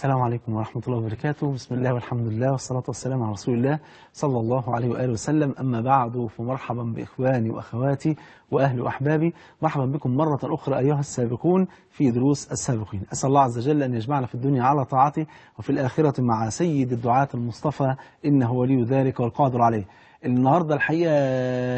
السلام عليكم ورحمة الله وبركاته بسم الله والحمد لله والصلاة والسلام على رسول الله صلى الله عليه وآله وسلم أما بعد فمرحبا بإخواني وأخواتي وأهل وأحبابي مرحبا بكم مرة أخرى أيها السابقون في دروس السابقين أسأل الله عز وجل أن يجمعنا في الدنيا على طاعته وفي الآخرة مع سيد الدعاة المصطفى إنه ولي ذلك والقادر عليه النهاردة الحقيقة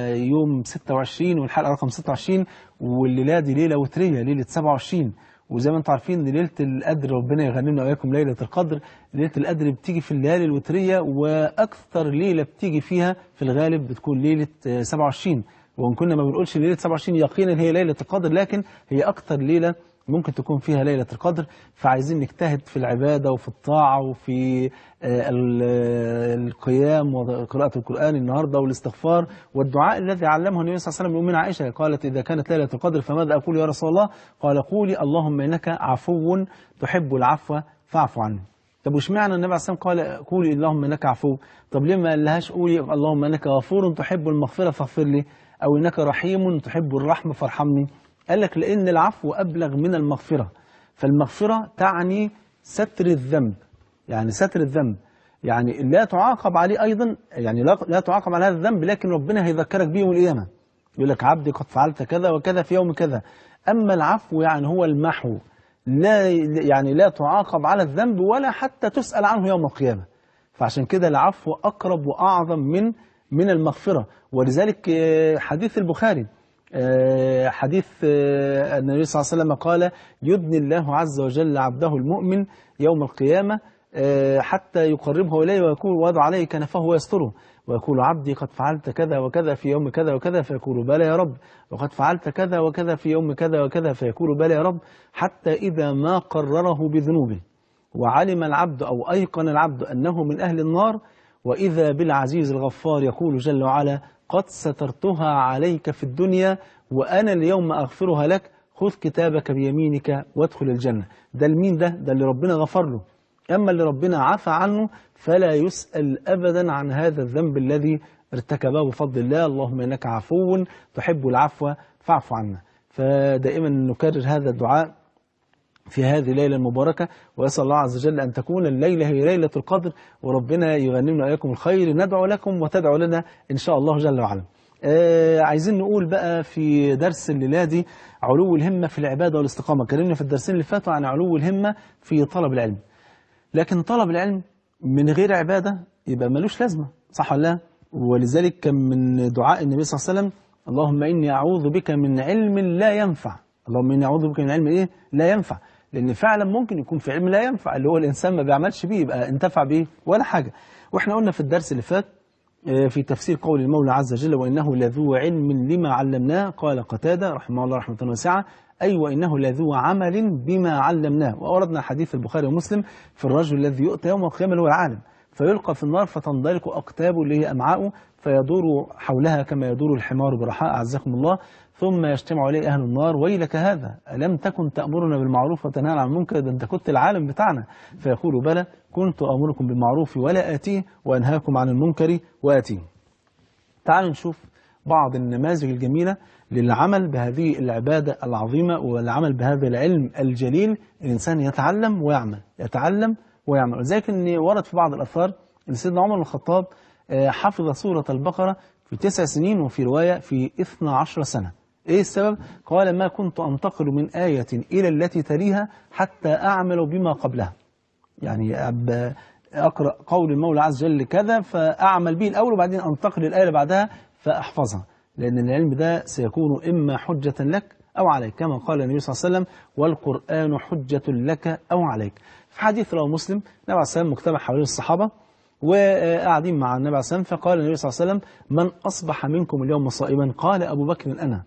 يوم 26 والحلقة رقم 26 والليلة دي ليلة وترية ليلة 27 وزي ما انتم عارفين ليله القدر ربنا يغنمنا واياكم ليله القدر ليله القدر بتيجي في الليالي الوتريه واكثر ليله بتيجي فيها في الغالب بتكون ليله 27 آه، وان كنا ما بنقولش ليله 27 يقينا هي ليله القدر لكن هي اكثر ليله ممكن تكون فيها ليلة القدر فعايزين نجتهد في العبادة وفي الطاعة وفي آه، آه، القيام وقراءة القرآن النهاردة والاستغفار والدعاء الذي علمه النبي صلى الله عليه وسلم لأمنا عائشة قالت إذا كانت ليلة القدر فماذا أقول يا رسول الله قال قولي اللهم إنك عفو تحب العفو فاعف عني طب وش معنى النبي عليه الصلاه والسلام قال قولي اللهم انك عفو طب ليه ما قالهاش قولي اللهم انك غفور تحب المغفره فاغفر لي او انك رحيم تحب الرحمه فارحمني قال لك لأن العفو أبلغ من المغفرة فالمغفرة تعني ستر الذنب يعني ستر الذنب يعني لا تعاقب عليه أيضا يعني لا تعاقب على هذا الذنب لكن ربنا هيذكرك به يوم القيامة يقول لك عبدي قد فعلت كذا وكذا في يوم كذا أما العفو يعني هو المحو لا يعني لا تعاقب على الذنب ولا حتى تسأل عنه يوم القيامة فعشان كده العفو أقرب وأعظم من من المغفرة ولذلك حديث البخاري آه، حديث آه، النبي صلى الله عليه وسلم قال يدني الله عز وجل عبده المؤمن يوم القيامة آه، حتى يقربه إليه ويكون وضع عليه كنفه ويستره ويقول عبدي قد فعلت كذا وكذا في يوم كذا وكذا فيقول بلى يا رب وقد فعلت كذا وكذا في يوم كذا وكذا فيقول بلى يا رب حتى إذا ما قرره بذنوبه وعلم العبد أو أيقن العبد أنه من أهل النار وإذا بالعزيز الغفار يقول جل وعلا قد سترتها عليك في الدنيا وأنا اليوم أغفرها لك خذ كتابك بيمينك وادخل الجنة ده المين ده ده اللي ربنا غفر له أما اللي ربنا عفى عنه فلا يسأل أبدا عن هذا الذنب الذي ارتكبه بفضل الله اللهم إنك عفو تحب العفو فاعف عنا فدائما نكرر هذا الدعاء في هذه الليلة المباركة وأسأل الله عز وجل أن تكون الليلة هي ليلة القدر وربنا يغنمنا إياكم الخير ندعو لكم وتدعو لنا إن شاء الله جل وعلا آه عايزين نقول بقى في درس الليلة دي علو الهمة في العبادة والاستقامة كلمنا في الدرسين اللي فاتوا عن علو الهمة في طلب العلم لكن طلب العلم من غير عبادة يبقى ملوش لازمة صح ولا لا ولذلك كان من دعاء النبي صلى الله عليه وسلم اللهم إني أعوذ بك من علم لا ينفع اللهم إني أعوذ بك من علم إيه لا ينفع لأن فعلا ممكن يكون في علم لا ينفع اللي هو الإنسان ما بيعملش بيه يبقى انتفع بيه ولا حاجة وإحنا قلنا في الدرس اللي فات آه، في تفسير قول المولى عز وجل وإنه لذو علم لما علمناه قال قتادة رحمه الله رحمة واسعة أي أيوة وإنه لذو عمل بما علمناه وأوردنا حديث البخاري ومسلم في الرجل الذي يؤتى يوم القيامة هو العالم فيلقى في النار فتنضلق أقتابه اللي هي أمعاؤه فيدور حولها كما يدور الحمار برحاء أعزكم الله ثم يجتمع عليه أهل النار ويلك هذا ألم تكن تأمرنا بالمعروف وتنهى عن المنكر ده أنت كنت العالم بتاعنا فيقول بلى كنت أمركم بالمعروف ولا آتيه وأنهاكم عن المنكر وآتيه تعالوا نشوف بعض النماذج الجميلة للعمل بهذه العبادة العظيمة والعمل بهذا العلم الجليل الإنسان يتعلم ويعمل يتعلم ويعمل ولذلك ان ورد في بعض الاثار ان سيدنا عمر بن الخطاب آه، حفظ سوره البقره في تسع سنين وفي روايه في 12 سنه ايه السبب قال ما كنت انتقل من ايه الى التي تليها حتى اعمل بما قبلها يعني اقرا قول المولى عز وجل كذا فاعمل به الاول وبعدين انتقل الايه اللي بعدها فاحفظها لان العلم ده سيكون اما حجه لك أو عليك كما قال النبي صلى الله عليه وسلم والقرآن حجة لك أو عليك في حديث رواه مسلم النبي عليه والسلام مجتمع حوالين الصحابة وقاعدين مع النبي عليه والسلام فقال النبي صلى الله عليه وسلم من أصبح منكم اليوم صائما قال أبو بكر أنا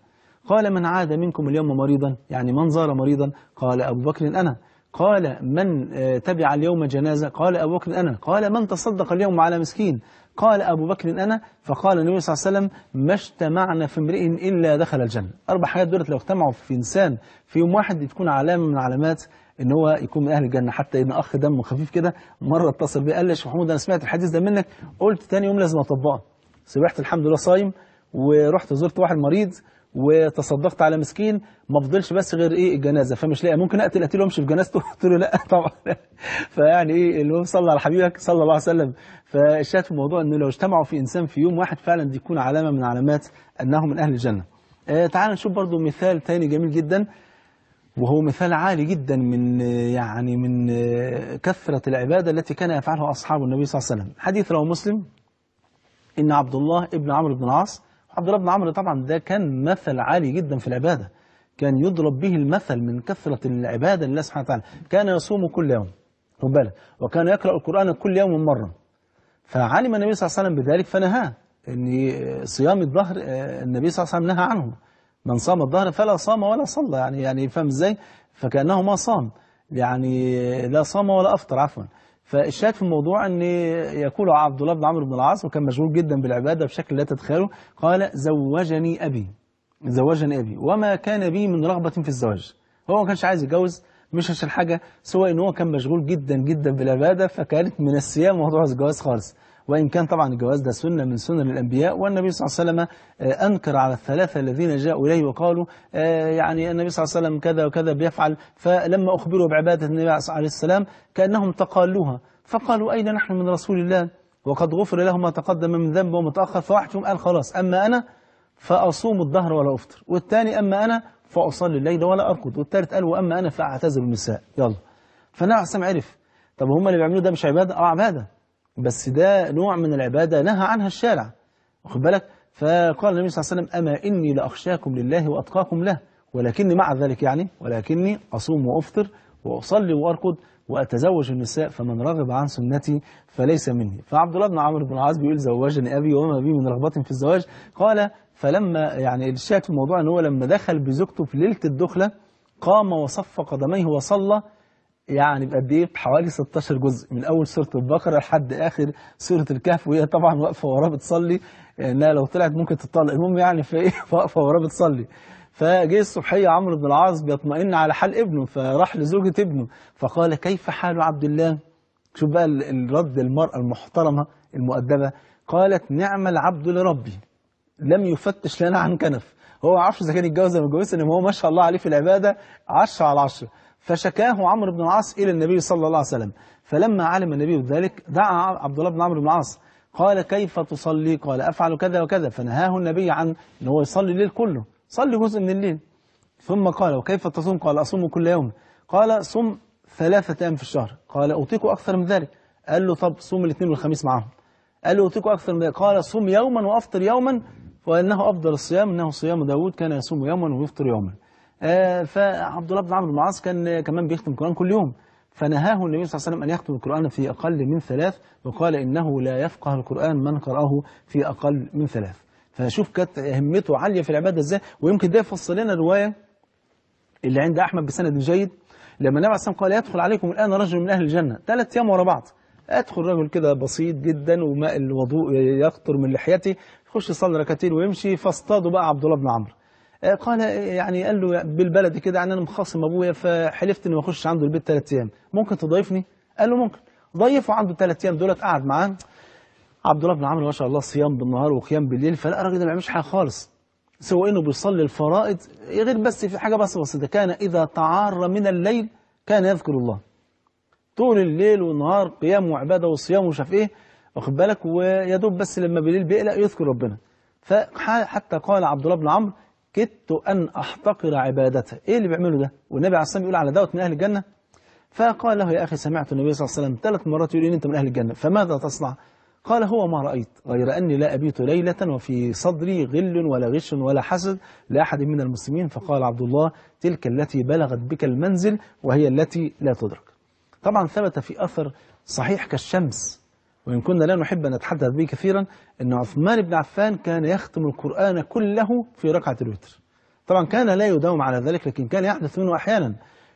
قال من عاد منكم اليوم مريضا يعني من زار مريضا قال أبو بكر أنا قال من تبع اليوم جنازة قال أبو بكر أنا قال من تصدق اليوم على مسكين قال أبو بكر أنا فقال النبي صلى الله عليه وسلم ما اجتمعنا في امرئ إلا دخل الجنة أربع حاجات دولت لو اجتمعوا في إنسان في يوم واحد بتكون علامة من علامات ان هو يكون من اهل الجنه حتى ان اخ دمه خفيف كده مره اتصل بيه قال لي يا شيخ محمود انا سمعت الحديث ده منك قلت تاني يوم لازم اطبقه سبحت الحمد لله صايم ورحت زرت واحد مريض وتصدقت على مسكين ما فضلش بس غير ايه الجنازه فمش لاقي ممكن اقتل قتيل وامشي في جنازته قلت له لا طبعا فيعني ايه اللي هو صلى على حبيبك صلى الله عليه وسلم فالشاهد في الموضوع انه لو اجتمعوا في انسان في يوم واحد فعلا دي تكون علامه من علامات انه من اهل الجنه آه تعال نشوف برضو مثال تاني جميل جدا وهو مثال عالي جدا من يعني من كثرة العبادة التي كان يفعلها أصحاب النبي صلى الله عليه وسلم حديث رواه مسلم إن عبد الله ابن عمرو بن العاص عبد الله بن عمرو طبعا ده كان مثل عالي جدا في العبادة كان يضرب به المثل من كثرة العبادة لله سبحانه وتعالى كان يصوم كل يوم خد بالك وكان يقرأ القرآن كل يوم مرة فعلم النبي صلى الله عليه وسلم بذلك فنهاه ان صيام الظهر آه، النبي صلى الله عليه وسلم نهى عنه من صام الظهر فلا صام ولا صلى يعني يعني فاهم ازاي فكانه ما صام يعني لا صام ولا افطر عفوا فالشاهد في الموضوع ان يقول عبد الله بن عمرو بن العاص وكان مشغول جدا بالعباده بشكل لا تتخيله قال زوجني ابي زوجني ابي وما كان بي من رغبه في الزواج هو ما كانش عايز يتجوز مش عشان حاجه سوى ان هو كان مشغول جدا جدا بالعباده فكانت من الصيام موضوع الجواز خالص وإن كان طبعا الجواز ده سنة من سنن الأنبياء والنبي صلى الله عليه وسلم آه، أنكر على الثلاثة الذين جاءوا إليه وقالوا آه، يعني النبي صلى الله عليه وسلم كذا وكذا بيفعل فلما أخبروا بعبادة النبي عليه السلام كأنهم تقالوها فقالوا أين نحن من رسول الله وقد غفر له ما تقدم من ذنب وما تأخر فواحد فيهم قال خلاص أما أنا فأصوم الظهر ولا أفطر والثاني أما أنا فأصلي الليل ولا أرقد والثالث قال وأما أنا فأعتزل النساء يلا فالنبي عليه عرف طب هم اللي بيعملوا ده مش عبادة أو آه، عبادة بس ده نوع من العبادة نهى عنها الشارع واخد بالك فقال النبي صلى الله عليه وسلم أما إني لأخشاكم لله وأتقاكم له ولكني مع ذلك يعني ولكني أصوم وأفطر وأصلي وأرقد وأتزوج النساء فمن رغب عن سنتي فليس مني فعبد الله بن عمرو بن العاص بيقول زوجني أبي وما بي من رغبة في الزواج قال فلما يعني الشاهد في الموضوع ان هو لما دخل بزوجته في ليله الدخله قام وصف قدميه وصلى يعني بقد ايه بحوالي 16 جزء من اول سوره البقره لحد اخر سوره الكهف وهي طبعا واقفه وراه بتصلي لانها لو طلعت ممكن تطلق المهم يعني في ايه واقفه وراه بتصلي فجه الصبحيه عمرو بن العاص بيطمئن على حال ابنه فراح لزوجة ابنه فقال كيف حال عبد الله شوف بقى الرد المرأة المحترمة المؤدبة قالت نعم العبد لربي لم يفتش لنا عن كنف هو ما عرفش اذا كان اتجوز ولا ما اتجوزش انما هو ما شاء الله عليه في العباده 10 على 10 فشكاه عمرو بن العاص إلى النبي صلى الله عليه وسلم فلما علم النبي ذلك دعا عبد الله بن عمرو بن العاص قال كيف تصلي قال أفعل كذا وكذا فنهاه النبي عن ان هو يصلي الليل كله صلي جزء من الليل ثم قال وكيف تصوم قال أصوم كل يوم قال صم ثلاثة أيام في الشهر قال أطيق أكثر من ذلك قال له طب صوم الاثنين والخميس معاهم قال له أطيق أكثر من ذلك قال صوم يوما وأفطر يوما وأنه أفضل الصيام أنه صيام داود كان يصوم يوما ويفطر يوما آه، فعبد الله بن عمرو بن العاص كان كمان بيختم القرآن كل يوم فنهاه النبي صلى الله عليه وسلم أن يختم القرآن في أقل من ثلاث وقال إنه لا يفقه القرآن من قرأه في أقل من ثلاث فشوف كانت همته عالية في العبادة إزاي ويمكن ده يفصل لنا الرواية اللي عند أحمد بسند جيد لما النبي عليه الصلاة قال يدخل عليكم الآن رجل من أهل الجنة ثلاث أيام ورا بعض أدخل رجل كده بسيط جدا وماء الوضوء يقطر من لحيته يخش يصلي ركعتين ويمشي فاصطادوا بقى عبد الله بن عمرو قال يعني قال له بالبلدي كده يعني انا مخاصم ابويا فحلفت اني ما اخش عنده البيت ثلاث ايام ممكن تضيفني؟ قال له ممكن ضيفه عنده ثلاث ايام دولت قعد معاه عبد الله بن عمرو ما شاء الله صيام بالنهار وقيام بالليل فلا الراجل ده ما بيعملش حاجه خالص سوى انه بيصلي الفرائض إيه غير بس في حاجه بس بسيطه كان اذا تعار من الليل كان يذكر الله طول الليل والنهار قيام وعباده وصيام ومش عارف ايه واخد بالك ويا دوب بس لما بالليل بيقلق يذكر ربنا فحتى قال عبد الله بن عمرو كدت أن أحتقر عبادته إيه اللي بيعمله ده والنبي عليه الصلاة والسلام يقول على دوت من أهل الجنة فقال له يا أخي سمعت النبي صلى الله عليه وسلم ثلاث مرات يقول إن أنت من أهل الجنة فماذا تصنع قال هو ما رأيت غير أني لا أبيت ليلة وفي صدري غل ولا غش ولا حسد لأحد من المسلمين فقال عبد الله تلك التي بلغت بك المنزل وهي التي لا تدرك طبعا ثبت في أثر صحيح كالشمس وإن كنا لا نحب أن نتحدث به كثيرا أن عثمان بن عفان كان يختم القرآن كله في ركعة الوتر طبعا كان لا يداوم على ذلك لكن كان يحدث منه أحيانا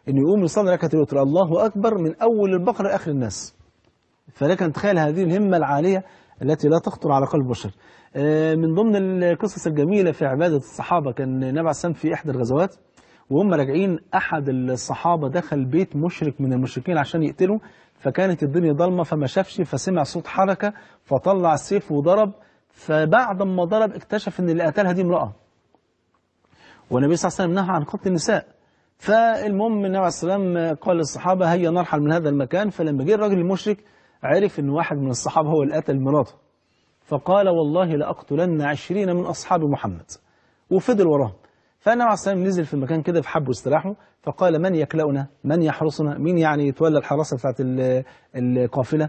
أن يقوم يصلي ركعة الوتر الله أكبر من أول البقرة لآخر الناس فلك أن تخيل هذه الهمة العالية التي لا تخطر على قلب بشر آه، من ضمن القصص الجميلة في عبادة الصحابة كان النبي عليه في إحدى الغزوات وهم راجعين أحد الصحابة دخل بيت مشرك من المشركين عشان يقتله فكانت الدنيا ضلمة فما شافش فسمع صوت حركة فطلع السيف وضرب فبعد ما ضرب اكتشف ان اللي قتلها دي امرأة والنبي صلى الله عليه وسلم نهى عن قتل النساء فالمهم النبي عليه وسلم قال للصحابة هيا نرحل من هذا المكان فلما جه الراجل المشرك عرف ان واحد من الصحابة هو اللي قتل مراته فقال والله لأقتلن عشرين من أصحاب محمد وفضل وراهم فالنبي عليه الصلاه والسلام نزل في المكان كده في حبه استراحه فقال من يكلؤنا من يحرسنا مين يعني يتولى الحراسه بتاعت القافله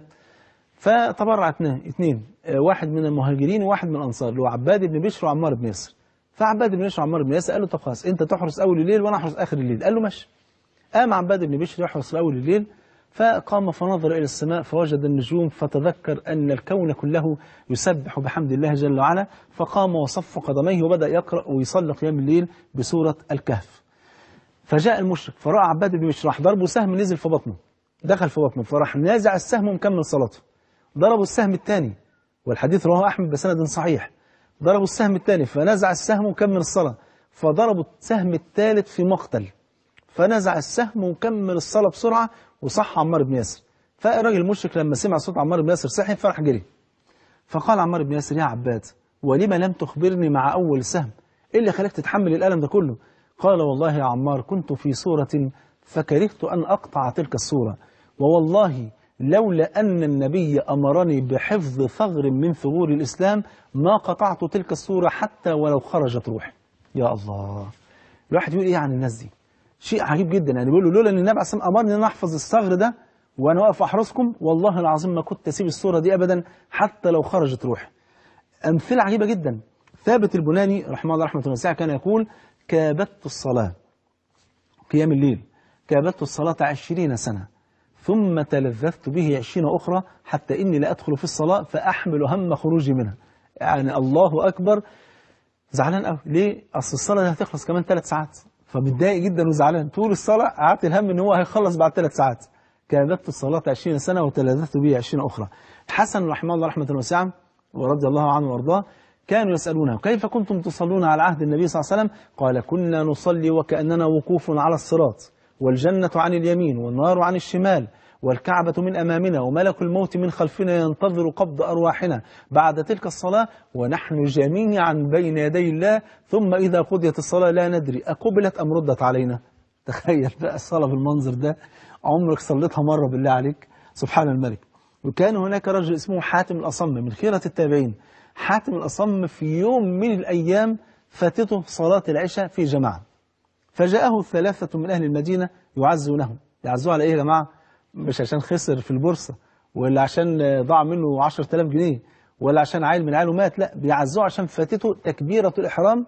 فتبرع اثنين آه، واحد من المهاجرين وواحد من الانصار اللي هو عباد بن بشر وعمار بن ياسر فعباد بن بشر وعمار بن ياسر قال له طب خلاص انت تحرس اول الليل وانا احرس اخر الليل قال له ماشي قام عباد بن بشر يحرس اول الليل فقام فنظر إلى السماء فوجد النجوم فتذكر أن الكون كله يسبح بحمد الله جل وعلا فقام وصف قدميه وبدأ يقرأ ويصلي قيام الليل بسورة الكهف فجاء المشرك فرأى عباد بن مشراح ضربه سهم نزل في بطنه دخل في بطنه فراح نازع السهم ومكمل صلاته ضربوا السهم الثاني والحديث رواه أحمد بسند صحيح ضربوا السهم الثاني فنزع السهم وكمل الصلاة فضربوا السهم الثالث في مقتل فنزع السهم وكمل الصلاة بسرعة وصح عمار بن ياسر فالراجل المشرك لما سمع صوت عمار بن ياسر صحي فراح جري فقال عمار بن ياسر يا عباد ولم لم تخبرني مع أول سهم إيه اللي خلاك تتحمل الألم ده كله قال والله يا عمار كنت في صورة فكرهت أن أقطع تلك الصورة ووالله لولا أن النبي أمرني بحفظ ثغر من ثغور الإسلام ما قطعت تلك الصورة حتى ولو خرجت روحي يا الله الواحد يقول إيه عن الناس دي شيء عجيب جدا يعني بيقول له لولا ان النبي عليه الصلاه والسلام امرني ان انا احفظ الصغر ده وانا واقف احرسكم والله العظيم ما كنت اسيب الصوره دي ابدا حتى لو خرجت روحي. امثله عجيبه جدا ثابت البناني رحمه الله رحمه واسعه كان يقول كابدت الصلاه قيام الليل كابدت الصلاه عشرين سنه ثم تلذذت به عشرين اخرى حتى اني لا ادخل في الصلاه فاحمل هم خروجي منها. يعني الله اكبر زعلان قوي ليه؟ اصل الصلاه دي هتخلص كمان ثلاث ساعات فمتضايق جدا وزعلان طول الصلاة قعدت الهم ان هو هيخلص بعد ثلاث ساعات كذبت الصلاة 20 سنة وتلذذت به 20 أخرى حسن رحمه الله رحمة واسعة ورضي الله عنه وارضاه كانوا يسألونه كيف كنتم تصلون على عهد النبي صلى الله عليه وسلم قال كنا نصلي وكأننا وقوف على الصراط والجنة عن اليمين والنار عن الشمال والكعبة من أمامنا وملك الموت من خلفنا ينتظر قبض أرواحنا بعد تلك الصلاة ونحن جميعا بين يدي الله ثم إذا قضيت الصلاة لا ندري أقبلت أم ردت علينا تخيل بقى الصلاة بالمنظر ده عمرك صليتها مرة بالله عليك سبحان الملك وكان هناك رجل اسمه حاتم الأصم من خيرة التابعين حاتم الأصم في يوم من الأيام فاتته صلاة العشاء في جماعة فجاءه ثلاثة من أهل المدينة يعزونه يعزوه على إيه يا جماعة مش عشان خسر في البورصة ولا عشان ضاع منه 10000 جنيه ولا عشان عيل من عياله مات لا بيعزوه عشان فاتته تكبيرة الإحرام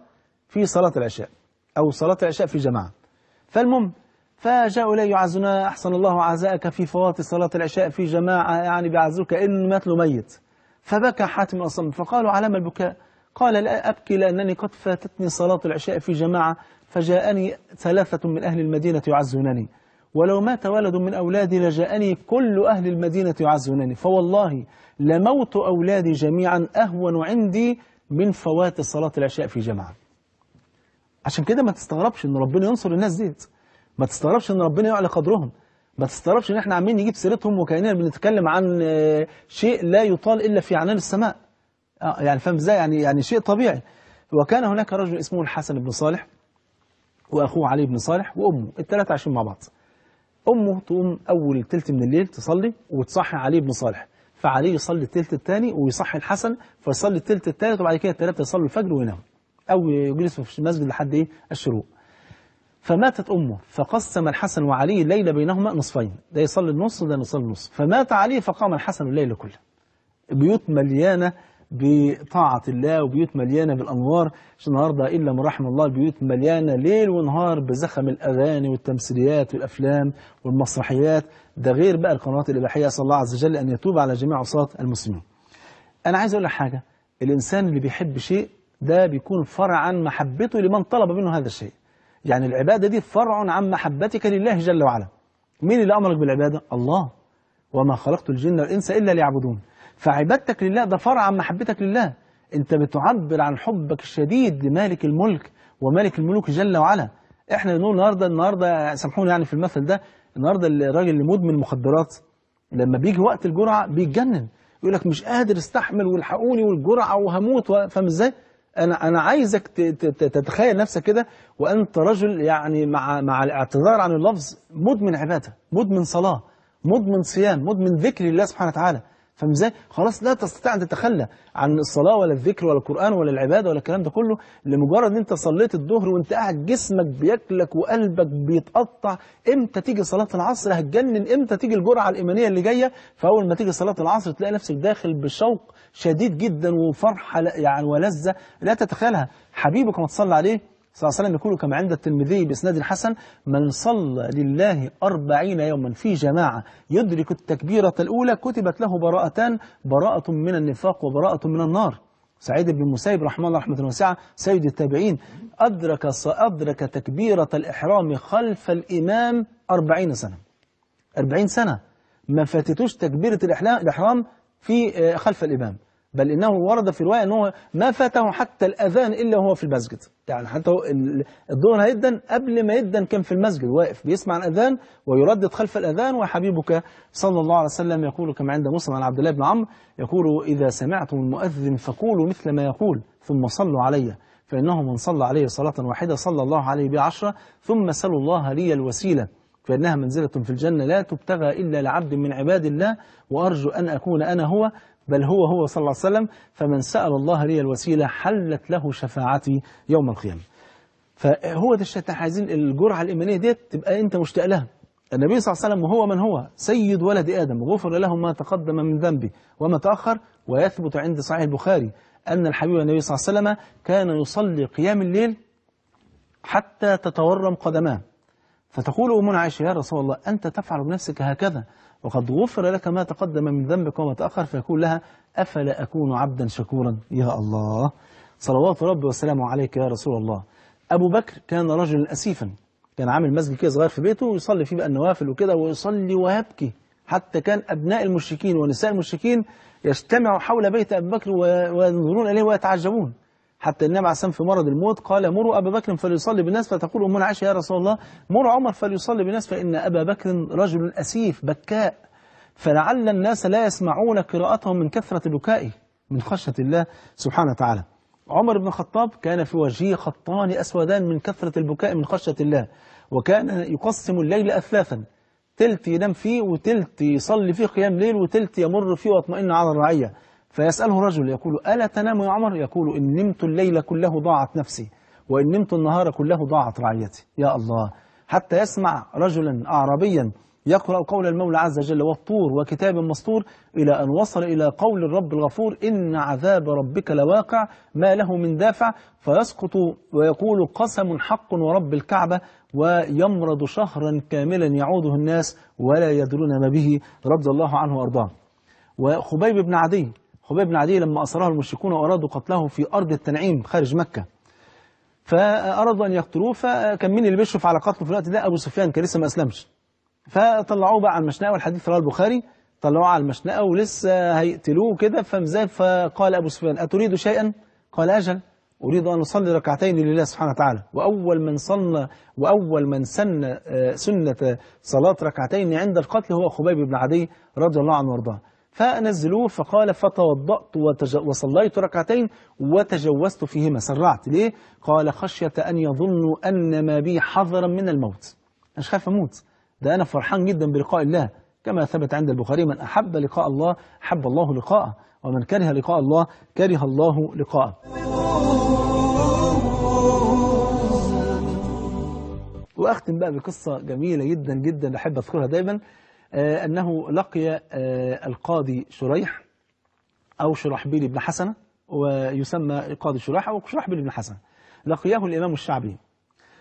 في صلاة العشاء أو صلاة العشاء في جماعة فالمهم فجاءوا إليه يعزنا أحسن الله عزاءك في فوات صلاة العشاء في جماعة يعني بيعزوك إن مات له ميت فبكى حاتم الأصم فقالوا على ما البكاء قال لا أبكي لأنني قد فاتتني صلاة العشاء في جماعة فجاءني ثلاثة من أهل المدينة يعزونني ولو مات ولد من أولادي لجاءني كل أهل المدينة يعزونني فوالله لموت أولادي جميعا أهون عندي من فوات صلاة العشاء في جماعة عشان كده ما تستغربش ان ربنا ينصر الناس ديت ما تستغربش ان ربنا يعلى قدرهم ما تستغربش ان احنا عمين نجيب سيرتهم وكاننا بنتكلم عن آه، شيء لا يطال الا في عنان السماء آه، يعني فاهم ازاي يعني يعني شيء طبيعي وكان هناك رجل اسمه الحسن بن صالح واخوه علي بن صالح وامه الثلاثه عايشين مع بعض أمه تقوم أول ثلث من الليل تصلي وتصحي علي بن صالح فعلي يصلي الثلث الثاني ويصحي الحسن فيصلي الثلث الثالث وبعد كده الثلاثة يصلوا الفجر وينام أو يجلسوا في المسجد لحد إيه الشروق فماتت أمه فقسم الحسن وعلي الليل بينهما نصفين ده يصلي النص وده يصلي النص فمات علي فقام الحسن الليل كله بيوت مليانة بطاعة الله وبيوت مليانة بالأنوار مش النهاردة إلا من رحم الله البيوت مليانة ليل ونهار بزخم الأغاني والتمثيليات والأفلام والمسرحيات ده غير بقى القنوات الإباحية أسأل الله عز وجل أن يتوب على جميع عصاة المسلمين أنا عايز أقول لك حاجة الإنسان اللي بيحب شيء ده بيكون فرع عن محبته لمن طلب منه هذا الشيء يعني العبادة دي فرع عن محبتك لله جل وعلا مين اللي أمرك بالعبادة؟ الله وما خلقت الجن والإنس إلا ليعبدون فعبادتك لله ده فرع عن محبتك لله انت بتعبر عن حبك الشديد لمالك الملك ومالك الملوك جل وعلا احنا بنقول النهارده النهارده سامحوني يعني في المثل ده النهارده الراجل اللي مدمن مخدرات لما بيجي وقت الجرعه بيتجنن يقول لك مش قادر استحمل والحقوني والجرعه وهموت فاهم ازاي؟ انا انا عايزك تتخيل نفسك كده وانت رجل يعني مع مع الاعتذار عن اللفظ مدمن عباده، مدمن صلاه، مدمن صيام، مدمن ذكر لله سبحانه وتعالى، فاهم ازاي؟ خلاص لا تستطيع ان تتخلى عن الصلاه ولا الذكر ولا القران ولا العباده ولا الكلام ده كله لمجرد ان انت صليت الظهر وانت قاعد جسمك بياكلك وقلبك بيتقطع امتى تيجي صلاه العصر هتجنن امتى تيجي الجرعه الايمانيه اللي جايه فاول ما تيجي صلاه العصر تلاقي نفسك داخل بشوق شديد جدا وفرحه يعني ولذه لا تتخيلها حبيبك ما تصلي عليه صلى الله عليه وسلم يقول كما عند الترمذي بإسناد حسن من صلى لله أربعين يوما في جماعة يدرك التكبيرة الأولى كتبت له براءتان براءة من النفاق وبراءة من النار سعيد بن مسيب رحمه الله رحمة واسعة سيد التابعين أدرك أدرك تكبيرة الإحرام خلف الإمام أربعين سنة أربعين سنة ما فاتتوش تكبيرة الإحرام في آه، خلف الإمام بل انه ورد في روايه انه ما فاته حتى الاذان الا وهو في المسجد يعني حتى الظهر جدا قبل ما جدا كان في المسجد واقف بيسمع الاذان ويردد خلف الاذان وحبيبك صلى الله عليه وسلم يقول كما عند مسلم عن عبد الله بن عمرو يقول اذا سمعتم المؤذن فقولوا مثل ما يقول ثم صلوا علي فانه من صلى عليه صلاه واحده صلى الله عليه بعشره ثم سلوا الله لي الوسيله فإنها منزلة في الجنة لا تبتغى إلا لعبد من عباد الله وأرجو أن أكون أنا هو بل هو هو صلى الله عليه وسلم فمن سأل الله لي الوسيلة حلت له شفاعتي يوم القيامة فهو ده الشيء عايزين الجرعة الإيمانية ديت تبقى أنت مشتاق لها النبي صلى الله عليه وسلم وهو من هو سيد ولد آدم غفر له ما تقدم من ذنبه وما تأخر ويثبت عند صحيح البخاري أن الحبيب النبي صلى الله عليه وسلم كان يصلي قيام الليل حتى تتورم قدماه فتقول أم عائشة يا رسول الله أنت تفعل بنفسك هكذا وقد غفر لك ما تقدم من ذنبك وما تأخر فيقول لها أفلا أكون عبدا شكورا يا الله صلوات ربي وسلامه عليك يا رسول الله أبو بكر كان رجلا أسيفا كان عامل مسجد كده صغير في بيته ويصلي فيه بقى النوافل وكده ويصلي ويبكي حتى كان أبناء المشركين ونساء المشركين يجتمعوا حول بيت أبي بكر وينظرون إليه ويتعجبون حتى النبي عليه في مرض الموت قال مروا أبا بكر فليصلي بالناس فتقول أمنا عائشة يا رسول الله مروا عمر فليصلي بالناس فإن أبا بكر رجل أسيف بكاء فلعل الناس لا يسمعون قراءتهم من كثرة بكائه من خشية الله سبحانه وتعالى عمر بن الخطاب كان في وجهه خطان أسودان من كثرة البكاء من خشية الله وكان يقسم الليل أثلاثا تلت ينام فيه وتلت يصلي فيه قيام ليل وتلت يمر فيه واطمئن على الرعية فيسأله رجل يقول ألا تنام يا عمر يقول إن نمت الليل كله ضاعت نفسي وإن نمت النهار كله ضاعت رعيتي يا الله حتى يسمع رجلا أعرابيا يقرأ قول المولى عز وجل والطور وكتاب مسطور إلى أن وصل إلى قول الرب الغفور إن عذاب ربك لواقع ما له من دافع فيسقط ويقول قسم حق ورب الكعبة ويمرض شهرا كاملا يعوده الناس ولا يدرون ما به رضي الله عنه وأرضاه وخبيب بن عدي خبيب بن عدي لما أسره المشركون وأرادوا قتله في أرض التنعيم خارج مكة فأرادوا أن يقتلوه فكان مين اللي بيشرف على قتله في الوقت ده أبو سفيان كان لسه ما أسلمش فطلعوه بقى على المشنقة والحديث رواه البخاري طلعوه على المشنقة ولسه هيقتلوه كده فمزاج فقال أبو سفيان أتريد شيئا؟ قال أجل أريد أن أصلي ركعتين لله سبحانه وتعالى وأول من صلى وأول من سن آه، سنة صلاة ركعتين عند القتل هو خبيب بن عدي رضي الله عنه وارضاه فنزلوه فقال فتوضأت وصليت ركعتين وتجوزت فيهما سرعت ليه؟ قال خشية أن يظنوا أن ما بي حذرا من الموت مش خايف أموت ده أنا فرحان جدا بلقاء الله كما ثبت عند البخاري من أحب لقاء الله حب الله لقاءه ومن كره لقاء الله كره الله لقاءه وأختم بقى بقصة جميلة جدا جدا بحب أذكرها دايما آه، أنه لقي آه، القاضي شريح أو شرحبيل بن حسنة ويسمى القاضي شريح أو شرحبيل بن حسنة لقياه الإمام الشعبي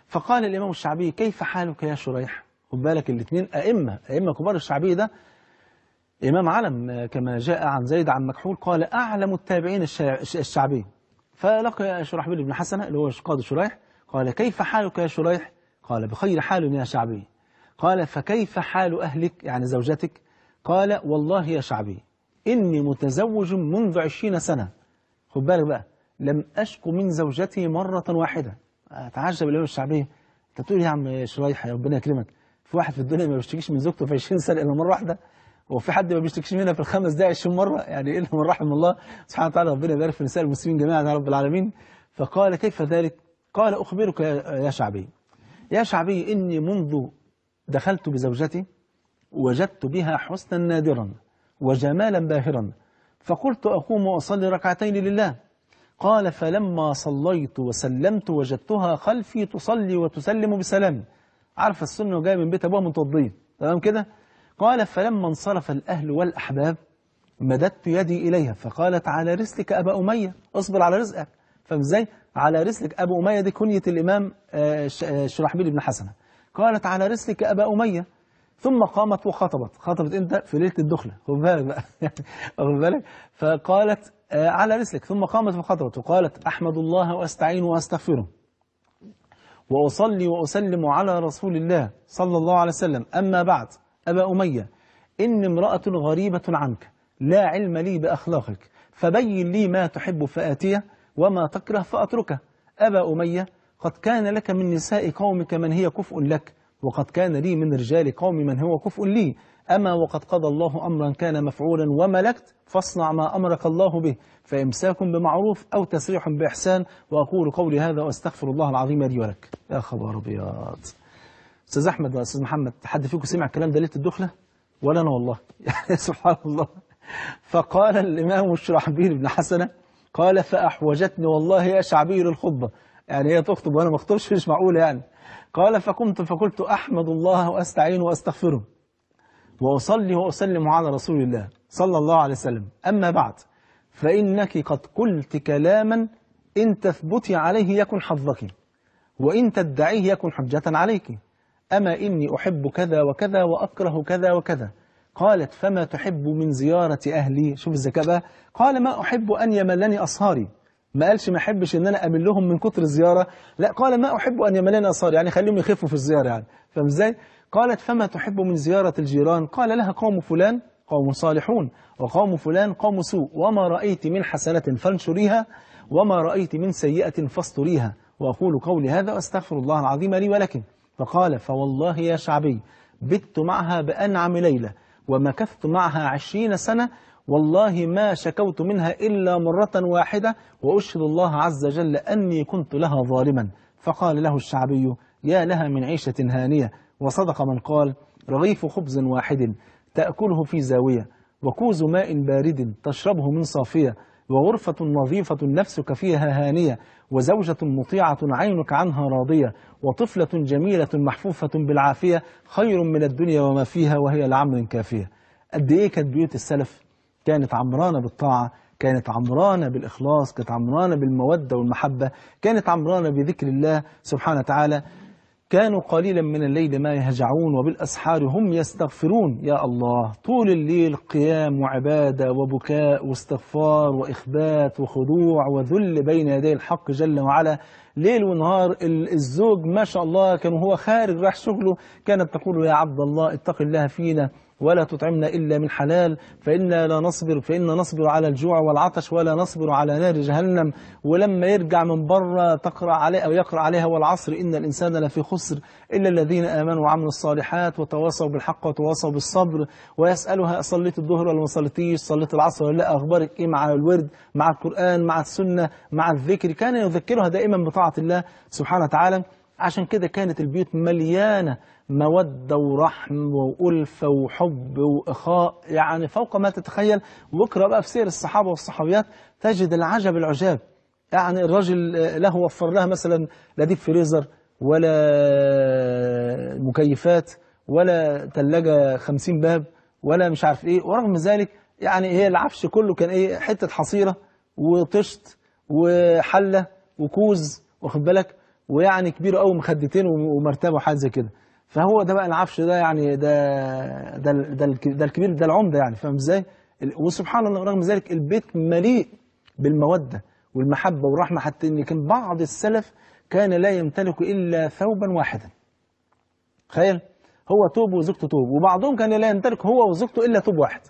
فقال الإمام الشعبي كيف حالك يا شريح خد بالك الاثنين أئمة أئمة كبار الشعبي ده إمام علم آه، كما جاء عن زيد عن مكحول قال أعلم التابعين الشعبي فلقي شرحبيل بن حسنة اللي هو قاضي شريح قال كيف حالك يا شريح قال بخير حال يا شعبي قال فكيف حال أهلك يعني زوجتك قال والله يا شعبي إني متزوج منذ عشرين سنة خد بالك بقى لم أشكو من زوجتي مرة واحدة أتعجب اليوم الشعبية أنت بتقول إيه يا عم شريح يا ربنا يكرمك في واحد في الدنيا ما بيشتكيش من زوجته في 20 سنة إلا مرة واحدة وفي حد ما بيشتكيش منها في الخمس دقائق 20 مرة يعني إلا من رحم الله سبحانه وتعالى ربنا يبارك في نساء المسلمين جميعا يا رب العالمين فقال كيف ذلك؟ قال أخبرك يا شعبي يا شعبي إني منذ دخلت بزوجتي وجدت بها حسنا نادرا وجمالا باهرا فقلت أقوم وأصلي ركعتين لله قال فلما صليت وسلمت وجدتها خلفي تصلي وتسلم بسلام عرف السنة وجاية من بيت أبوها متضيه تمام كده قال فلما انصرف الأهل والأحباب مددت يدي إليها فقالت على رسلك أبا أمية اصبر على رزقك فمزاي على رسلك أبو أمية دي كنية الإمام آه، آه، شرحبيل بن حسنة قالت على رسلك أبا أمية ثم قامت وخطبت خطبت امتى في ليلة الدخلة خد بالك بقى خد بالك فقالت آه، على رسلك ثم قامت وخطبت وقالت أحمد الله وأستعين وأستغفره وأصلي وأسلم على رسول الله صلى الله عليه وسلم أما بعد أبا أمية إن امرأة غريبة عنك لا علم لي بأخلاقك فبين لي ما تحب فآتيه وما تكره فأتركه أبا أمية قد كان لك من نساء قومك من هي كفء لك وقد كان لي من رجال قوم من هو كفء لي أما وقد قضى الله أمرا كان مفعولا وملكت فاصنع ما أمرك الله به فإمساك بمعروف أو تسريح بإحسان وأقول قولي هذا وأستغفر الله العظيم لي ولك يا خبر أبيض أستاذ أحمد وأستاذ محمد حد فيكم سمع الكلام ده ليلة الدخلة ولا أنا والله يعني سبحان الله فقال الإمام الشرحبيل بن حسنة قال فأحوجتني والله يا شعبير الخطبة يعني هي تخطب وأنا ما اخطبش مش معقول يعني قال فقمت فقلت أحمد الله وأستعينه وأستغفره وأصلي وأسلم على رسول الله صلى الله عليه وسلم أما بعد فإنك قد قلت كلاما إن تثبتي عليه يكن حظك وإن تدعيه يكن حجة عليك أما إني أحب كذا وكذا وأكره كذا وكذا قالت فما تحب من زيارة أهلي شوف الذكاء بقى قال ما أحب أن يملني أصهاري ما قالش ما احبش ان انا امل لهم من كتر الزياره لا قال ما احب ان يملنا صار يعني خليهم يخفوا في الزياره يعني فاهم ازاي قالت فما تحب من زياره الجيران قال لها قوم فلان قوم صالحون وقوم فلان قوم سوء وما رايت من حسنه فانشريها وما رايت من سيئه فاستريها واقول قولي هذا واستغفر الله العظيم لي ولكن فقال فوالله يا شعبي بت معها بانعم ليله ومكثت معها عشرين سنه والله ما شكوت منها إلا مرة واحدة وأشهد الله عز وجل أني كنت لها ظالما فقال له الشعبي يا لها من عيشة هانية وصدق من قال رغيف خبز واحد تأكله في زاوية وكوز ماء بارد تشربه من صافية وغرفة نظيفة نفسك فيها هانية وزوجة مطيعة عينك عنها راضية وطفلة جميلة محفوفة بالعافية خير من الدنيا وما فيها وهي لعمر كافية قد إيه كانت بيوت السلف كانت عمرانة بالطاعة كانت عمرانة بالإخلاص كانت عمرانة بالمودة والمحبة كانت عمرانة بذكر الله سبحانه وتعالى كانوا قليلا من الليل ما يهجعون وبالأسحار هم يستغفرون يا الله طول الليل قيام وعبادة وبكاء واستغفار وإخبات وخضوع وذل بين يدي الحق جل وعلا ليل ونهار الزوج ما شاء الله كان هو خارج راح شغله كانت تقول يا عبد الله اتق الله فينا ولا تطعمنا إلا من حلال فإنا لا نصبر فإنا نصبر على الجوع والعطش ولا نصبر على نار جهنم ولما يرجع من بره تقرأ عليه أو يقرأ عليها والعصر إن الإنسان لفي خسر إلا الذين آمنوا وعملوا الصالحات وتواصوا بالحق وتواصوا بالصبر ويسألها صليت الظهر ولا ما صليتيش صليت العصر ولا لا أخبارك إيه مع الورد مع القرآن مع السنة مع الذكر كان يذكرها دائما بطاعة الله سبحانه وتعالى عشان كده كانت البيوت مليانة مودة ورحم وألفة وحب وإخاء يعني فوق ما تتخيل واقرأ بقى في سير الصحابة والصحابيات تجد العجب العجاب يعني الراجل آه، له وفر لها مثلا لا ديب فريزر ولا مكيفات ولا ثلاجة 50 باب ولا مش عارف ايه ورغم ذلك يعني هي إيه، العفش كله كان ايه حتة حصيرة وطشت وحلة وكوز واخد بالك ويعني كبير قوي مخدتين ومرتبه وحاجه زي كده فهو ده بقى العفش ده يعني ده ده ده, الكبير ده العمده يعني فاهم ازاي؟ وسبحان الله رغم ذلك البيت مليء بالموده والمحبه والرحمه حتى ان كان بعض السلف كان لا يمتلك الا ثوبا واحدا. تخيل هو توب وزوجته توب وبعضهم كان لا يمتلك هو وزوجته الا توب واحد.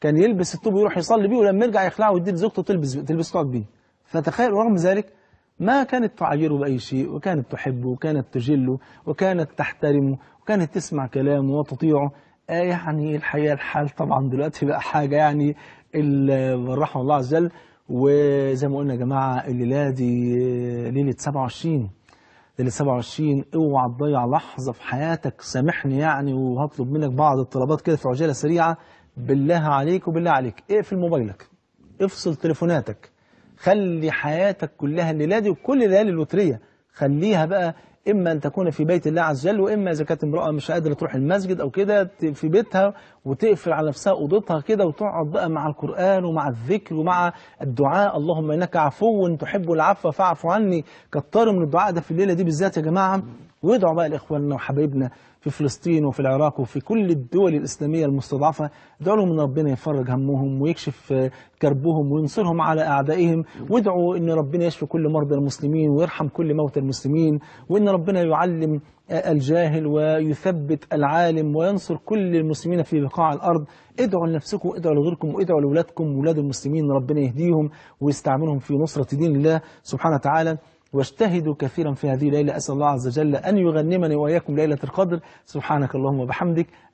كان يلبس التوب ويروح يصلي بيه ولما يرجع يخلعه ويديه لزوجته تلبس تلبس تقعد بيه. فتخيل رغم ذلك ما كانت تعايره بأي شيء وكانت تحبه وكانت تجله وكانت تحترمه وكانت تسمع كلامه وتطيعه آه يعني الحقيقة الحال طبعا دلوقتي بقى حاجة يعني من رحمه الله عز وجل وزي ما قلنا يا جماعة الليلة دي آه، ليلة 27 ليلة 27 اوعى تضيع لحظة في حياتك سامحني يعني وهطلب منك بعض الطلبات كده في عجالة سريعة بالله عليك وبالله عليك اقفل إيه موبايلك افصل تليفوناتك خلي حياتك كلها الليلة دي وكل ليالي الوترية خليها بقى إما أن تكون في بيت الله عز وجل وإما إذا كانت امرأة مش قادرة تروح المسجد أو كده في بيتها وتقفل على نفسها أوضتها كده وتقعد بقى مع القرآن ومع الذكر ومع الدعاء اللهم إنك عفو تحب العفو فاعف عني كتروا من الدعاء ده في الليلة دي بالذات يا جماعة وادعوا بقى لإخواننا وحبايبنا في فلسطين وفي العراق وفي كل الدول الإسلامية المستضعفة ادعوا لهم أن ربنا يفرج همهم ويكشف آه، كربهم وينصرهم على أعدائهم وادعوا أن ربنا يشفي كل مرضى المسلمين ويرحم كل موتى المسلمين وأن ربنا يعلم آه، الجاهل ويثبت العالم وينصر كل المسلمين في بقاع الأرض ادعوا لنفسكم وادعوا لغيركم وادعوا لأولادكم وولاد المسلمين ربنا يهديهم ويستعملهم في نصرة دين الله سبحانه وتعالى واجتهدوا كثيرا في هذه الليلة أسأل الله عز وجل أن يغنمني وإياكم ليلة القدر سبحانك اللهم وبحمدك